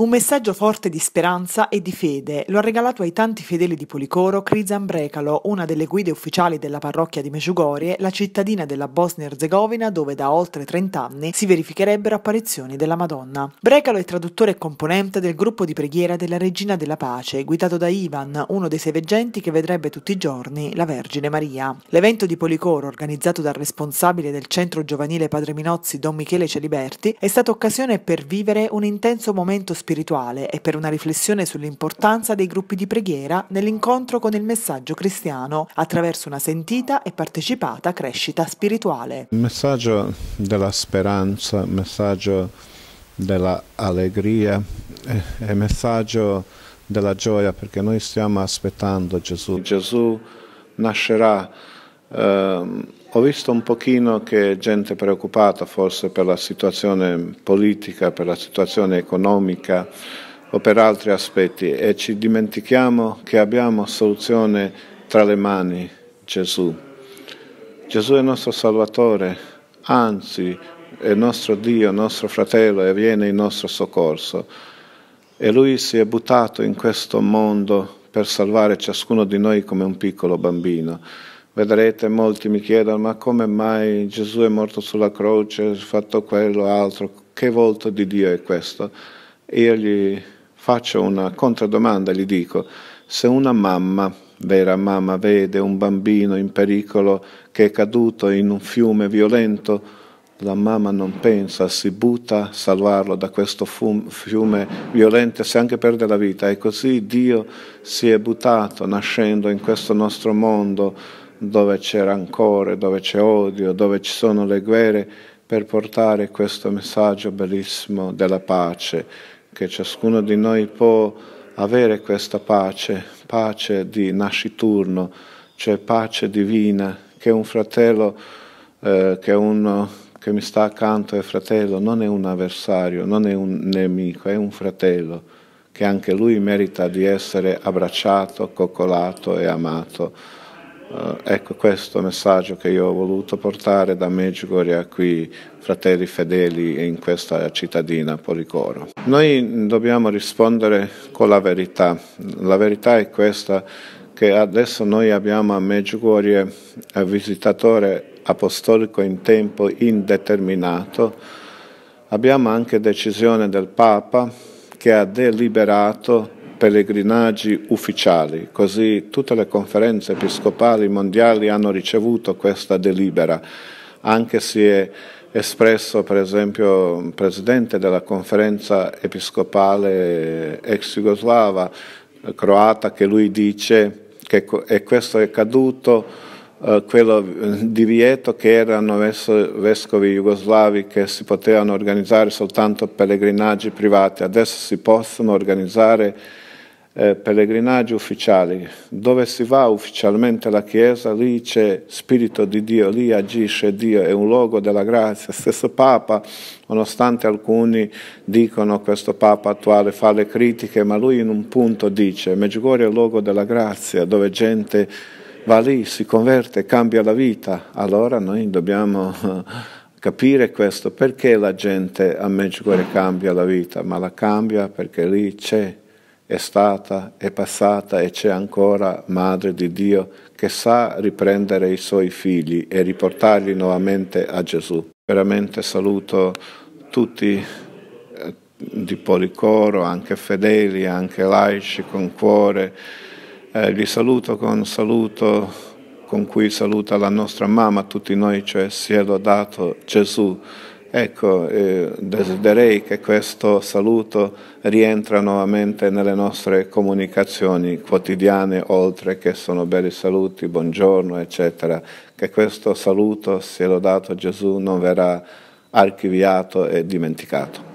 Un messaggio forte di speranza e di fede lo ha regalato ai tanti fedeli di Policoro Crisan Brecalo, una delle guide ufficiali della parrocchia di Meciugorie, la cittadina della Bosnia-Herzegovina dove da oltre 30 anni si verificherebbero apparizioni della Madonna. Brecalo è traduttore e componente del gruppo di preghiera della Regina della Pace, guidato da Ivan, uno dei sei veggenti che vedrebbe tutti i giorni la Vergine Maria. L'evento di Policoro, organizzato dal responsabile del centro giovanile Padre Minozzi, Don Michele Celiberti, è stata occasione per vivere un intenso momento spirituale spirituale e per una riflessione sull'importanza dei gruppi di preghiera nell'incontro con il messaggio cristiano attraverso una sentita e partecipata crescita spirituale. Il messaggio della speranza, il messaggio dell'allegria e il messaggio della gioia perché noi stiamo aspettando Gesù. Gesù nascerà. Um, ho visto un pochino che gente preoccupata forse per la situazione politica, per la situazione economica o per altri aspetti e ci dimentichiamo che abbiamo soluzione tra le mani, Gesù. Gesù è il nostro Salvatore, anzi è il nostro Dio, nostro fratello e viene in nostro soccorso. E lui si è buttato in questo mondo per salvare ciascuno di noi come un piccolo bambino. Vedrete, molti mi chiedono, ma come mai Gesù è morto sulla croce, ha fatto quello, altro? Che volto di Dio è questo? io gli faccio una contraddomanda, gli dico, se una mamma, vera mamma, vede un bambino in pericolo che è caduto in un fiume violento, la mamma non pensa, si butta a salvarlo da questo fiume violento se anche perde la vita. E così Dio si è buttato nascendo in questo nostro mondo dove c'è rancore, dove c'è odio, dove ci sono le guerre, per portare questo messaggio bellissimo della pace, che ciascuno di noi può avere questa pace, pace di nasciturno, cioè pace divina, che un fratello, eh, che uno che mi sta accanto è fratello, non è un avversario, non è un nemico, è un fratello, che anche lui merita di essere abbracciato, coccolato e amato. Uh, ecco questo messaggio che io ho voluto portare da Medjugorje a qui, fratelli fedeli in questa cittadina Policoro. Noi dobbiamo rispondere con la verità. La verità è questa che adesso noi abbiamo a Medjugorje a visitatore apostolico in tempo indeterminato. Abbiamo anche decisione del Papa che ha deliberato pellegrinaggi ufficiali, così tutte le conferenze episcopali mondiali hanno ricevuto questa delibera, anche se è espresso per esempio il presidente della conferenza episcopale ex jugoslava eh, croata che lui dice che e questo è accaduto eh, quello eh, divieto che erano vescovi jugoslavi che si potevano organizzare soltanto pellegrinaggi privati, adesso si possono organizzare eh, pellegrinaggi ufficiali, dove si va ufficialmente alla Chiesa, lì c'è Spirito di Dio, lì agisce Dio, è un luogo della grazia. Stesso Papa, nonostante alcuni dicono questo Papa attuale fa le critiche, ma lui in un punto dice, Meggiugorio è il luogo della grazia, dove gente va lì, si converte, cambia la vita. Allora noi dobbiamo eh, capire questo, perché la gente a Medjugorje cambia la vita, ma la cambia perché lì c'è è stata, è passata e c'è ancora Madre di Dio che sa riprendere i suoi figli e riportarli nuovamente a Gesù. Veramente saluto tutti eh, di Policoro, anche fedeli, anche laici, con cuore. Eh, li saluto con saluto con cui saluta la nostra mamma, tutti noi, cioè sia lodato Gesù. Ecco, eh, desiderei che questo saluto rientra nuovamente nelle nostre comunicazioni quotidiane, oltre che sono belli saluti, buongiorno, eccetera. Che questo saluto, se l'ho lodato Gesù, non verrà archiviato e dimenticato.